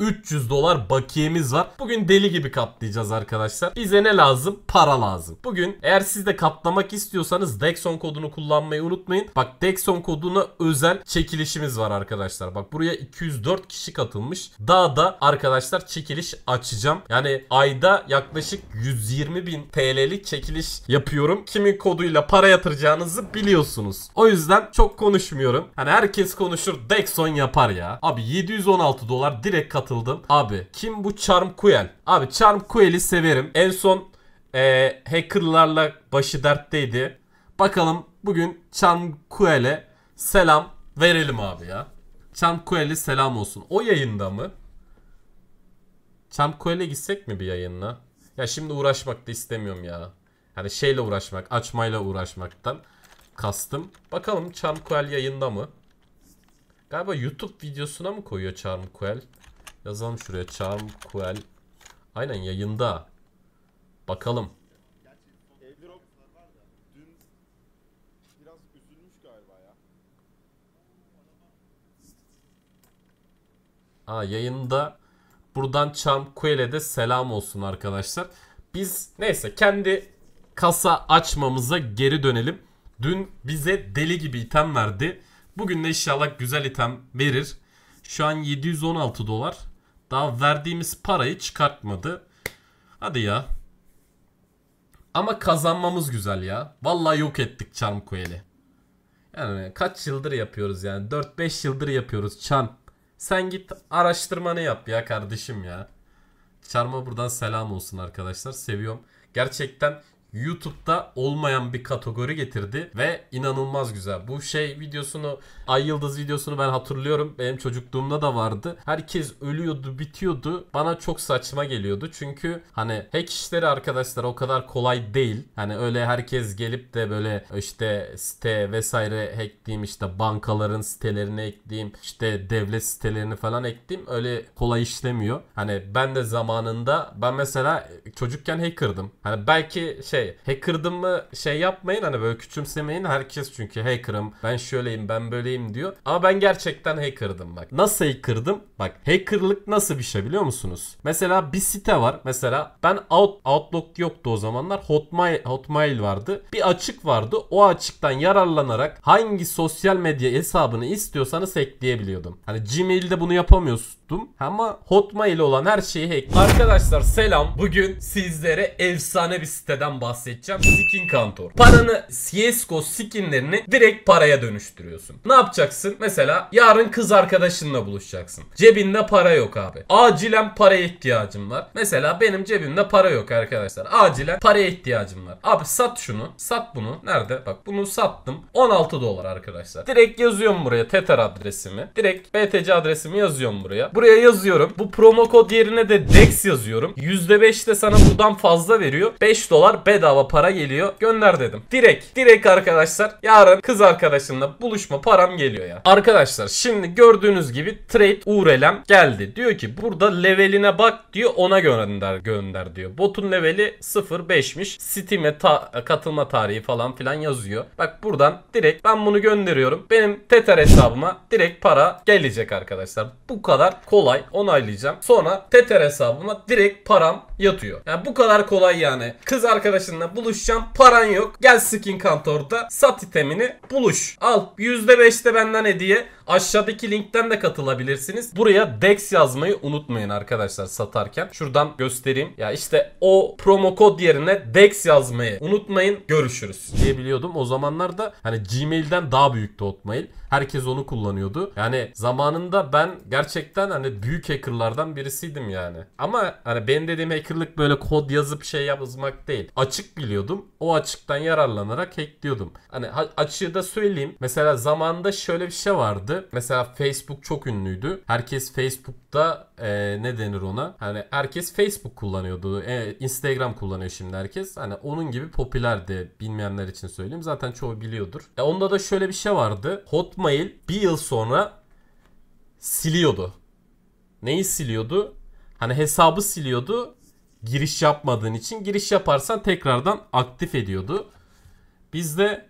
300 dolar bakiyemiz var. Bugün deli gibi katlayacağız arkadaşlar. Bize ne lazım? Para lazım. Bugün eğer siz de katlamak istiyorsanız Dexon kodunu kullanmayı unutmayın. Bak Dexon koduna özel çekilişimiz var arkadaşlar. Bak buraya 204 kişi katılmış. Daha da arkadaşlar çekiliş açacağım. Yani ayda yaklaşık 120 bin TL'lik çekiliş yapıyorum. Kimin koduyla para yatıracağınızı biliyorsunuz. O yüzden çok konuşmuyorum. Hani herkes konuşur Dexon yapar ya. Abi 716 dolar direkt severek katıldım. Abi kim bu Charm Kuel? Abi Charm Kuel'i severim. En son e, hackerlarla başı dertteydi. Bakalım bugün Charm Kuel'e selam verelim abi ya. Charm Kuel'e selam olsun. O yayında mı? Charm Kuel'e gitsek mi bir yayınla? Ya şimdi uğraşmak da istemiyorum ya. Hani şeyle uğraşmak, açmayla uğraşmaktan kastım. Bakalım Charm Kuel yayında mı? Galiba YouTube videosuna mı koyuyor Charm Kuel? Yazalım şuraya Charm Kuel. Aynen yayında. Bakalım. Aa yayında buradan Charm Kuel'e de selam olsun arkadaşlar. Biz neyse kendi kasa açmamıza geri dönelim. Dün bize deli gibi item verdi. Bugün de inşallah güzel item verir. Şu an 716 dolar. Daha verdiğimiz parayı çıkartmadı. Hadi ya. Ama kazanmamız güzel ya. Vallahi yok ettik Charmcoil'i. Yani kaç yıldır yapıyoruz yani. 4-5 yıldır yapıyoruz Charm. Sen git araştırmanı yap ya kardeşim ya. Çarma buradan selam olsun arkadaşlar. Seviyorum. Gerçekten YouTube'da olmayan bir kategori getirdi ve inanılmaz güzel. Bu şey videosunu, Ay Yıldız videosunu ben hatırlıyorum. Benim çocukluğumda da vardı. Herkes ölüyordu, bitiyordu. Bana çok saçma geliyordu. Çünkü hani hack işleri arkadaşlar o kadar kolay değil. Hani öyle herkes gelip de böyle işte site vesaire hackleyeyim işte bankaların sitelerini hackleyeyim işte devlet sitelerini falan hackleyeyim öyle kolay işlemiyor. Hani ben de zamanında ben mesela çocukken hackerdım. Hani belki şey şey hacker'dım mı şey yapmayın hani böyle küçümsemeyin. Herkes çünkü hacker'ım ben şöyleyim ben böyleyim diyor. Ama ben gerçekten hacker'dım bak. Nasıl hacker'dım? Bak hacker'lık nasıl bir şey biliyor musunuz? Mesela bir site var. Mesela ben Out, Outlook yoktu o zamanlar. Hotmail, Hotmail vardı. Bir açık vardı. O açıktan yararlanarak hangi sosyal medya hesabını istiyorsanız ekleyebiliyordum Hani Gmail'de bunu yapamıyordum ama Hotmail olan her şeyi hack. Arkadaşlar selam. Bugün sizlere efsane bir siteden bahsediyorum bahsedeceğim. Skin Kantor. Paranı CSGO skinlerini direkt paraya dönüştürüyorsun. Ne yapacaksın? Mesela yarın kız arkadaşınla buluşacaksın. Cebinde para yok abi. Acilen paraya ihtiyacım var. Mesela benim cebimde para yok arkadaşlar. Acilen paraya ihtiyacım var. Abi sat şunu. Sat bunu. Nerede? Bak bunu sattım. 16 dolar arkadaşlar. Direkt yazıyorum buraya Tether adresimi. Direkt BTC adresimi yazıyorum buraya. Buraya yazıyorum. Bu promo kod yerine de DEX yazıyorum. %5 de sana buradan fazla veriyor. 5 dolar bedava bedava para geliyor. Gönder dedim. Direkt. Direkt arkadaşlar. Yarın kız arkadaşımla buluşma param geliyor ya. Arkadaşlar şimdi gördüğünüz gibi trade urelem geldi. Diyor ki burada leveline bak diyor ona gönder gönder diyor. Botun leveli 0.5'miş. Steam'e ta katılma tarihi falan filan yazıyor. Bak buradan direkt ben bunu gönderiyorum. Benim Tether hesabıma direkt para gelecek arkadaşlar. Bu kadar kolay onaylayacağım. Sonra Tether hesabıma direkt param yatıyor. Yani bu kadar kolay yani. Kız arkadaş arkadaşınla buluşacağım. Paran yok. Gel skin kantorda sat itemini buluş. Al %5'te benden hediye. Aşağıdaki linkten de katılabilirsiniz. Buraya DEX yazmayı unutmayın arkadaşlar satarken. Şuradan göstereyim. Ya işte o promo kod yerine DEX yazmayı unutmayın. Görüşürüz diyebiliyordum. O zamanlar da hani Gmail'den daha büyüktü Hotmail. Herkes onu kullanıyordu. Yani zamanında ben gerçekten hani büyük hackerlardan birisiydim yani. Ama hani benim dediğim hackerlık böyle kod yazıp şey yazmak değil. Açık biliyordum. O açıktan yararlanarak hackliyordum. Hani açığı da söyleyeyim. Mesela zamanda şöyle bir şey vardı vardı. Mesela Facebook çok ünlüydü. Herkes Facebook'ta e, ne denir ona? Hani herkes Facebook kullanıyordu. E, Instagram kullanıyor şimdi herkes. Hani onun gibi popülerdi bilmeyenler için söyleyeyim. Zaten çoğu biliyordur. E, onda da şöyle bir şey vardı. Hotmail bir yıl sonra siliyordu. Neyi siliyordu? Hani hesabı siliyordu. Giriş yapmadığın için giriş yaparsan tekrardan aktif ediyordu. Biz de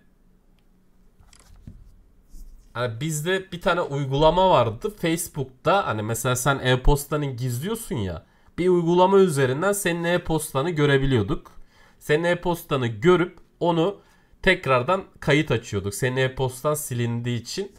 Hani bizde bir tane uygulama vardı. Facebook'ta hani mesela sen e-postanı gizliyorsun ya. Bir uygulama üzerinden senin e-postanı görebiliyorduk. Senin e-postanı görüp onu tekrardan kayıt açıyorduk. Senin e-postan silindiği için.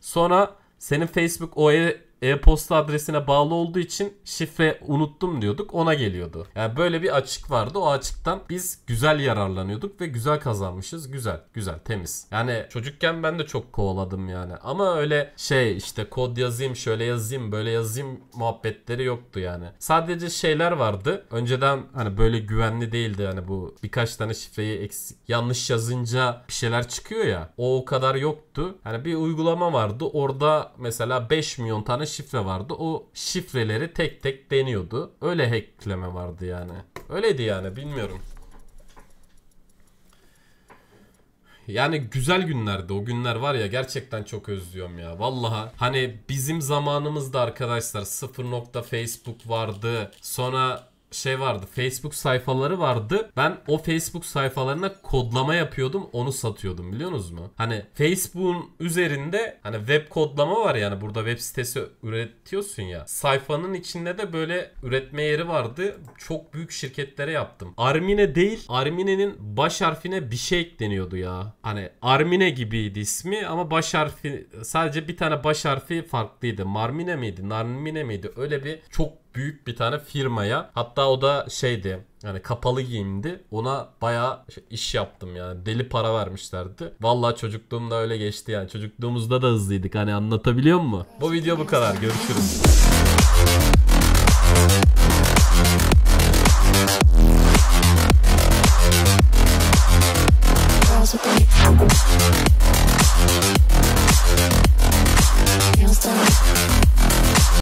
Sonra senin Facebook o e e-posta adresine bağlı olduğu için şifre unuttum diyorduk ona geliyordu. Yani böyle bir açık vardı. O açıktan biz güzel yararlanıyorduk ve güzel kazanmışız. Güzel, güzel, temiz. Yani çocukken ben de çok kovaladım yani. Ama öyle şey işte kod yazayım, şöyle yazayım, böyle yazayım muhabbetleri yoktu yani. Sadece şeyler vardı. Önceden hani böyle güvenli değildi hani bu birkaç tane şifreyi eksik yanlış yazınca bir şeyler çıkıyor ya. O o kadar yoktu. Hani bir uygulama vardı. Orada mesela 5 milyon tane şifre vardı. O şifreleri tek tek deniyordu. Öyle hackleme vardı yani. Öyleydi yani bilmiyorum. Yani güzel günlerdi. O günler var ya gerçekten çok özlüyorum ya. Vallahi hani bizim zamanımızda arkadaşlar 0. Facebook vardı. Sonra şey vardı. Facebook sayfaları vardı. Ben o Facebook sayfalarına kodlama yapıyordum. Onu satıyordum biliyor musunuz mu? Hani Facebook'un üzerinde hani web kodlama var yani burada web sitesi üretiyorsun ya. Sayfanın içinde de böyle üretme yeri vardı. Çok büyük şirketlere yaptım. Armine değil. Armine'nin baş harfine bir şey ekleniyordu ya. Hani Armine gibiydi ismi ama baş harfi sadece bir tane baş harfi farklıydı. Marmine miydi? Narmine miydi? Öyle bir çok büyük bir tane firmaya hatta o da şeydi yani kapalı giyimdi. Ona bayağı şey, iş yaptım yani. Deli para vermişlerdi. Vallahi çocukluğumda öyle geçti yani. Çocukluğumuzda da hızlıydık. Hani anlatabiliyor mu? Bu video bu kadar. Görüşürüz.